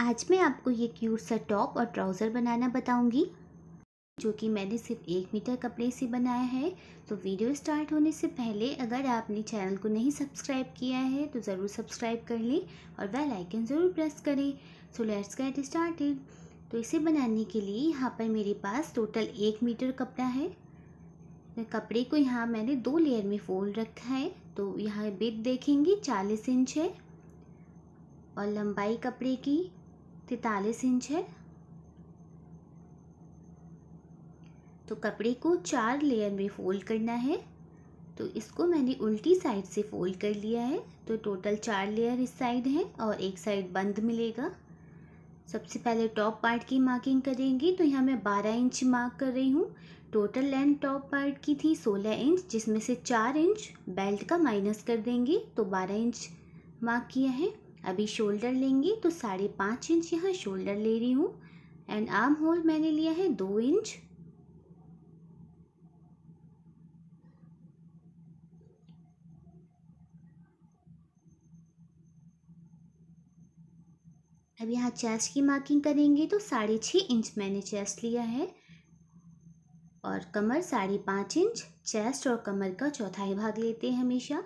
आज मैं आपको ये क्यूट सा टॉप और ट्राउज़र बनाना बताऊंगी जो कि मैंने सिर्फ एक मीटर कपड़े से बनाया है तो वीडियो स्टार्ट होने से पहले अगर आपने चैनल को नहीं सब्सक्राइब किया है तो ज़रूर सब्सक्राइब कर लें और बेल आइकन ज़रूर प्रेस करें सो लेट्स गेट स्टार्टेड तो इसे बनाने के लिए यहाँ पर मेरे पास टोटल एक मीटर कपड़ा है कपड़े को यहाँ मैंने दो लेयर में फोल्ड रखा है तो यहाँ बेड देखेंगे चालीस इंच है और लंबाई कपड़े की तैतालीस इंच है तो कपड़े को चार लेयर में फोल्ड करना है तो इसको मैंने उल्टी साइड से फोल्ड कर लिया है तो टोटल चार लेयर इस साइड है और एक साइड बंद मिलेगा सबसे पहले टॉप पार्ट की मार्किंग करेंगे तो यहाँ मैं बारह इंच मार्क कर रही हूँ टोटल लेंथ टॉप पार्ट की थी सोलह इंच जिसमें से चार इंच बेल्ट का माइनस कर देंगे तो बारह इंच मार्क किया है अभी शोल्डर लेंगे तो साढ़े पाँच इंच यहाँ शोल्डर ले रही हूँ एंड आर्म होल मैंने लिया है दो इंच अब यहाँ चेस्ट की मार्किंग करेंगे तो साढ़े छः इंच मैंने चेस्ट लिया है और कमर साढ़े पाँच इंच चेस्ट और कमर का चौथाई भाग लेते हैं हमेशा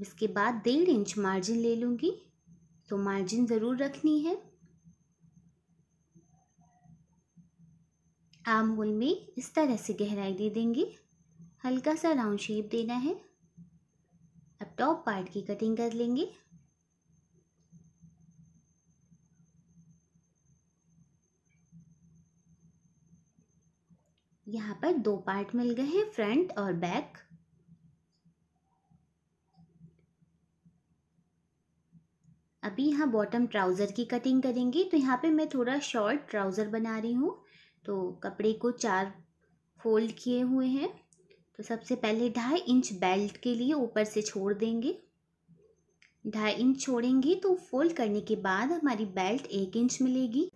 इसके बाद डेढ़ इंच मार्जिन ले लूँगी तो मार्जिन ज़रूर रखनी है आम होल में इस तरह से गहराई दे देंगे हल्का सा राउंड शेप देना है अब टॉप पार्ट की कटिंग कर लेंगे यहाँ पर दो पार्ट मिल गए हैं फ्रंट और बैक अभी यहाँ बॉटम ट्राउज़र की कटिंग करेंगे तो यहाँ पे मैं थोड़ा शॉर्ट ट्राउज़र बना रही हूँ तो कपड़े को चार फोल्ड किए हुए हैं तो सबसे पहले ढाई इंच बेल्ट के लिए ऊपर से छोड़ देंगे ढाई इंच छोड़ेंगे तो फोल्ड करने के बाद हमारी बेल्ट एक इंच मिलेगी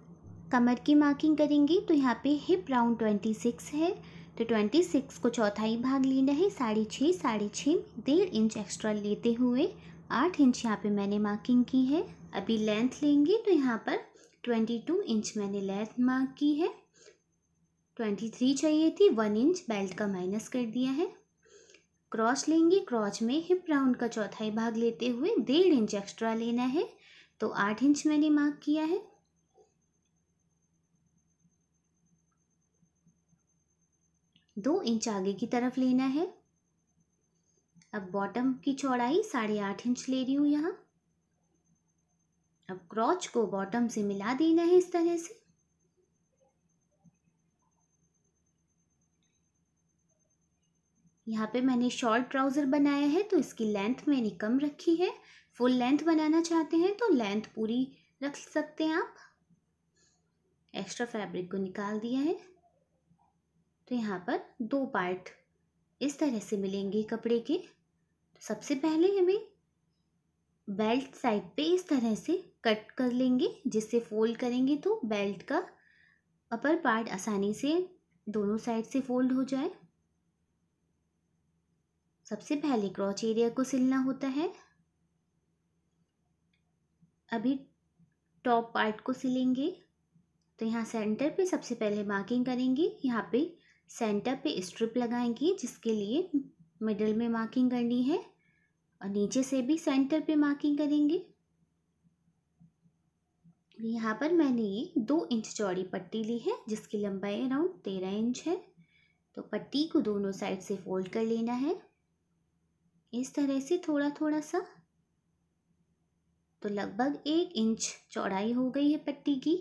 कमर की मार्किंग करेंगे तो यहाँ पे हिप राउंड ट्वेंटी सिक्स है तो ट्वेंटी सिक्स को चौथाई भाग लेना है साढ़े छः साढ़े छः डेढ़ इंच एक्स्ट्रा लेते हुए आठ इंच यहाँ पे मैंने मार्किंग की है अभी लेंथ लेंगे तो यहाँ पर ट्वेंटी टू इंच मैंने लेंथ मार्क की है ट्वेंटी थ्री चाहिए थी वन इंच बेल्ट का माइनस कर दिया है क्रॉच लेंगे क्रॉच में हिप राउंड का चौथाई भाग लेते हुए डेढ़ इंच एक्स्ट्रा लेना है तो आठ इंच मैंने मार्क किया है दो इंच आगे की तरफ लेना है अब बॉटम की चौड़ाई साढ़े आठ इंच ले रही हूँ यहाँ अब क्रॉच को बॉटम से मिला देना है इस तरह से यहाँ पे मैंने शॉर्ट ट्राउज़र बनाया है तो इसकी लेंथ मैंने कम रखी है फुल लेंथ बनाना चाहते हैं तो लेंथ पूरी रख सकते हैं आप एक्स्ट्रा फैब्रिक को निकाल दिया है तो यहाँ पर दो पार्ट इस तरह से मिलेंगे कपड़े के तो सबसे पहले हमें बेल्ट साइड पे इस तरह से कट कर लेंगे जिससे फोल्ड करेंगे तो बेल्ट का अपर पार्ट आसानी से दोनों साइड से फोल्ड हो जाए सबसे पहले क्रॉच एरिया को सिलना होता है अभी टॉप पार्ट को सिलेंगे तो यहाँ सेंटर पे सबसे पहले मार्किंग करेंगे यहाँ पे सेंटर पे स्ट्रिप लगाएंगे जिसके लिए मिडल में मार्किंग करनी है और नीचे से भी सेंटर पे मार्किंग करेंगे यहाँ पर मैंने ये दो इंच चौड़ी पट्टी ली है जिसकी लंबाई अराउंड तेरह इंच है तो पट्टी को दोनों साइड से फोल्ड कर लेना है इस तरह से थोड़ा थोड़ा सा तो लगभग एक इंच चौड़ाई हो गई है पट्टी की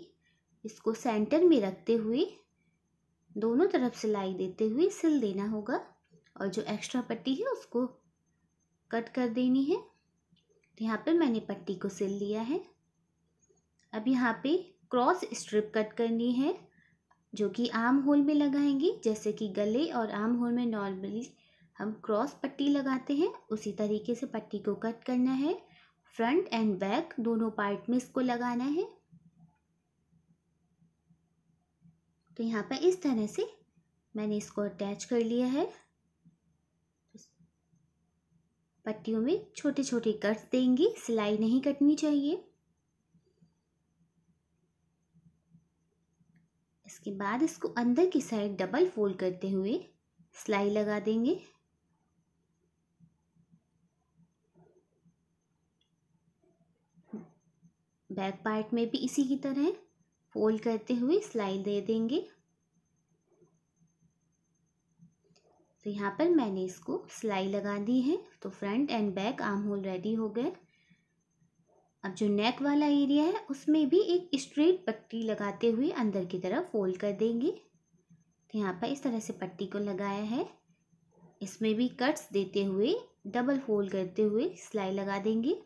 इसको सेंटर में रखते हुए दोनों तरफ सिलाई देते हुए सिल देना होगा और जो एक्स्ट्रा पट्टी है उसको कट कर देनी है तो यहाँ पे मैंने पट्टी को सिल लिया है अब यहाँ पे क्रॉस स्ट्रिप कट करनी है जो कि आर्म होल में लगाएंगे जैसे कि गले और आर्म होल में नॉर्मली हम क्रॉस पट्टी लगाते हैं उसी तरीके से पट्टी को कट करना है फ्रंट एंड बैक दोनों पार्ट में इसको लगाना है तो यहाँ पर इस तरह से मैंने इसको अटैच कर लिया है पट्टियों में छोटे छोटे कट्स देंगे सिलाई नहीं कटनी चाहिए इसके बाद इसको अंदर की साइड डबल फोल्ड करते हुए सिलाई लगा देंगे बैक पार्ट में भी इसी की तरह फोल्ड करते हुए सिलाई दे देंगे तो यहाँ पर मैंने इसको सिलाई लगा दी है तो front and back arm hole ready हो गए अब जो नेक वाला एरिया है उसमें भी एक स्ट्रेट पट्टी लगाते हुए अंदर की तरफ फोल्ड कर देंगे तो यहाँ पर इस तरह से पट्टी को लगाया है इसमें भी कट्स देते हुए डबल फोल्ड करते हुए सिलाई लगा देंगे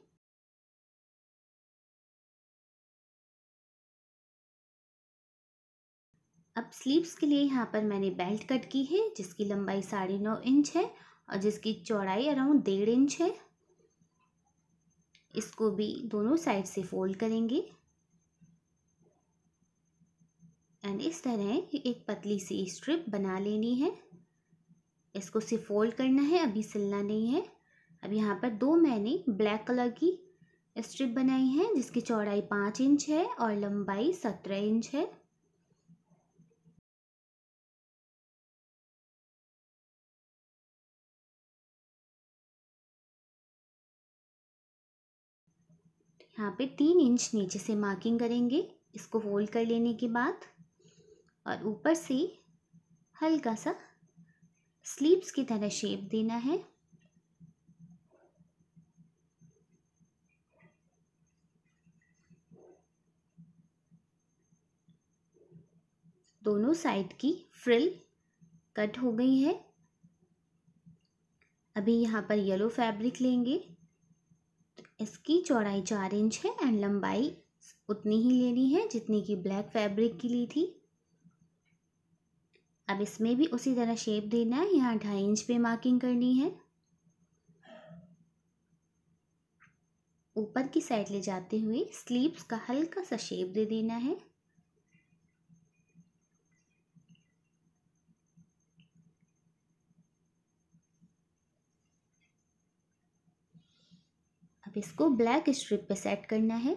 अब स्लीव्स के लिए यहाँ पर मैंने बेल्ट कट की है जिसकी लंबाई साढ़े नौ इंच है और जिसकी चौड़ाई अराउंड डेढ़ इंच है इसको भी दोनों साइड से फोल्ड करेंगे एंड इस तरह एक पतली सी स्ट्रिप बना लेनी है इसको सिर्फ फोल्ड करना है अभी सिलना नहीं है अब यहाँ पर दो मैंने ब्लैक कलर की स्ट्रिप बनाई है जिसकी चौड़ाई पाँच इंच है और लंबाई सत्रह इंच है यहाँ पे तीन इंच नीचे से मार्किंग करेंगे इसको होल्ड कर लेने के बाद और ऊपर से हल्का सा स्लीव्स की तरह शेप देना है दोनों साइड की फ्रिल कट हो गई है अभी यहाँ पर येलो फैब्रिक लेंगे इसकी चौड़ाई चार इंच है एंड लंबाई उतनी ही लेनी है जितनी की ब्लैक फैब्रिक की ली थी अब इसमें भी उसी तरह शेप देना है यहाँ ढाई इंच पे मार्किंग करनी है ऊपर की साइड ले जाते हुए स्लीव्स का हल्का सा शेप दे देना है अब इसको ब्लैक स्ट्रिप पे सेट करना है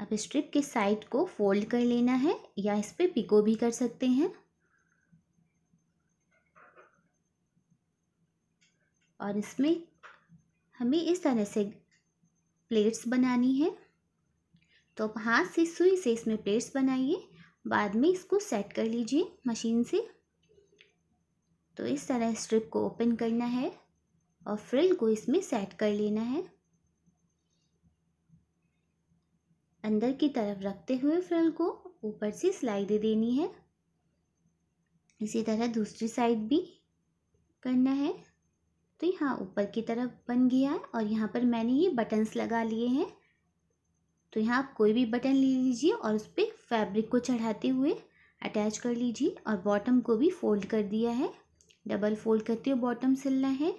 अब स्ट्रिप के साइड को फोल्ड कर लेना है या इस पर पिको भी कर सकते हैं और इसमें हमें इस तरह से प्लेट्स बनानी है तो आप हाथ से सुई से इसमें प्लेट्स बनाइए बाद में इसको सेट कर लीजिए मशीन से तो इस तरह स्ट्रिप को ओपन करना है और फ्रिल को इसमें सेट कर लेना है अंदर की तरफ रखते हुए फ्रिल को ऊपर से सिलाई दे देनी है इसी तरह दूसरी साइड भी करना है तो यहाँ ऊपर की तरफ बन गया है और यहाँ पर मैंने ये बटन्स लगा लिए हैं तो यहाँ आप कोई भी बटन ले लीजिए और उस पर फैब्रिक को चढ़ाते हुए अटैच कर लीजिए और बॉटम को भी फोल्ड कर दिया है डबल फोल्ड करते हुए बॉटम सिलना है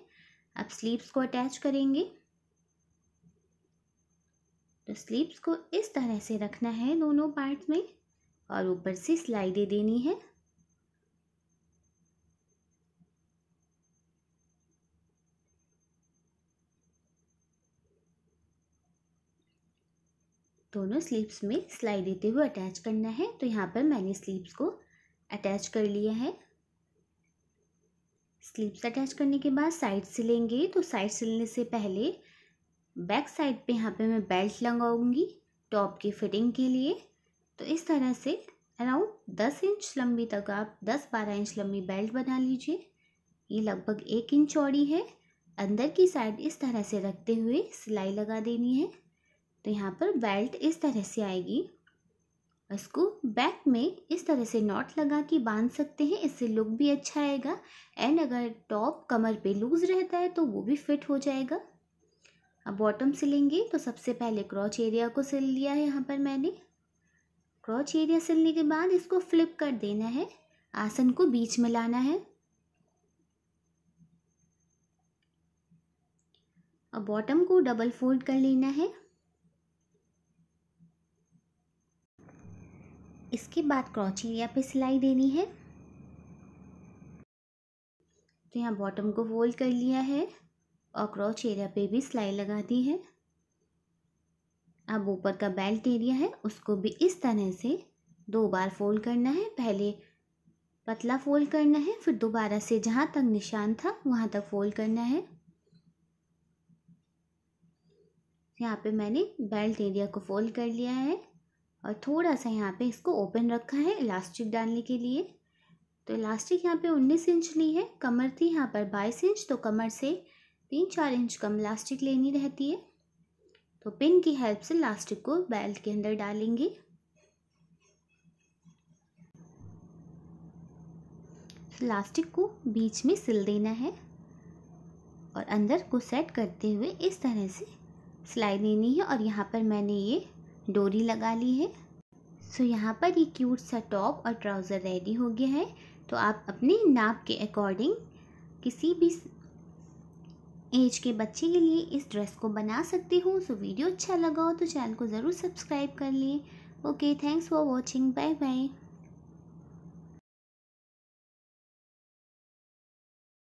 अब स्लीव्स को अटैच करेंगे तो स्लीव्स को इस तरह से रखना है दोनों पार्ट में और ऊपर से स्लाइडें देनी है दोनों स्लीव्स में स्लाइड देते हुए अटैच करना है तो यहाँ पर मैंने स्लीव्स को अटैच कर लिया है स्लीव्स अटैच करने के बाद साइड सिलेंगे तो साइड सिलने से पहले बैक साइड पे यहाँ पे मैं बेल्ट लगाऊंगी टॉप की फिटिंग के लिए तो इस तरह से अराउंड दस इंच लंबी तक आप दस बारह इंच लंबी बेल्ट बना लीजिए ये लगभग एक इंच चौड़ी है अंदर की साइड इस तरह से रखते हुए सिलाई लगा देनी है तो यहाँ पर बेल्ट इस तरह से आएगी उसको बैक में इस तरह से नॉट लगा के बांध सकते हैं इससे लुक भी अच्छा आएगा एंड अगर टॉप कमर पे लूज़ रहता है तो वो भी फिट हो जाएगा अब बॉटम सिलेंगे तो सबसे पहले क्रॉच एरिया को सिल लिया है यहाँ पर मैंने क्रॉच एरिया सिलने के बाद इसको फ्लिप कर देना है आसन को बीच में लाना है अब बॉटम को डबल फोल्ड कर लेना है इसके बाद क्रॉच एरिया पे सिलाई देनी है तो यहाँ बॉटम को फोल्ड कर लिया है और क्रॉच एरिया पे भी सिलाई लगा दी है अब ऊपर का बेल्ट एरिया है उसको भी इस तरह से दो बार फोल्ड करना है पहले पतला फोल्ड करना है फिर दोबारा से जहाँ तक निशान था वहाँ तक फोल्ड करना है यहाँ पे मैंने बेल्ट एरिया को फोल्ड कर लिया है और थोड़ा सा यहाँ पे इसको ओपन रखा है इलास्टिक डालने के लिए तो इलास्टिक यहाँ पे उन्नीस इंच ली है कमर थी यहाँ पर बाईस इंच तो कमर से तीन चार इंच कम इलास्टिक लेनी रहती है तो पिन की हेल्प से इलास्टिक को बेल्ट के अंदर डालेंगे इलास्टिक को बीच में सिल देना है और अंदर को सेट करते हुए इस तरह से सिलाई देनी है और यहाँ पर मैंने ये डोरी लगा ली है सो यहाँ पर ये क्यूट सा टॉप और ट्राउज़र रेडी हो गया है तो आप अपने नाप के अकॉर्डिंग किसी भी एज के बच्चे के लिए इस ड्रेस को बना सकती हो सो वीडियो अच्छा लगा हो तो चैनल को ज़रूर सब्सक्राइब कर लें okay thanks for watching bye bye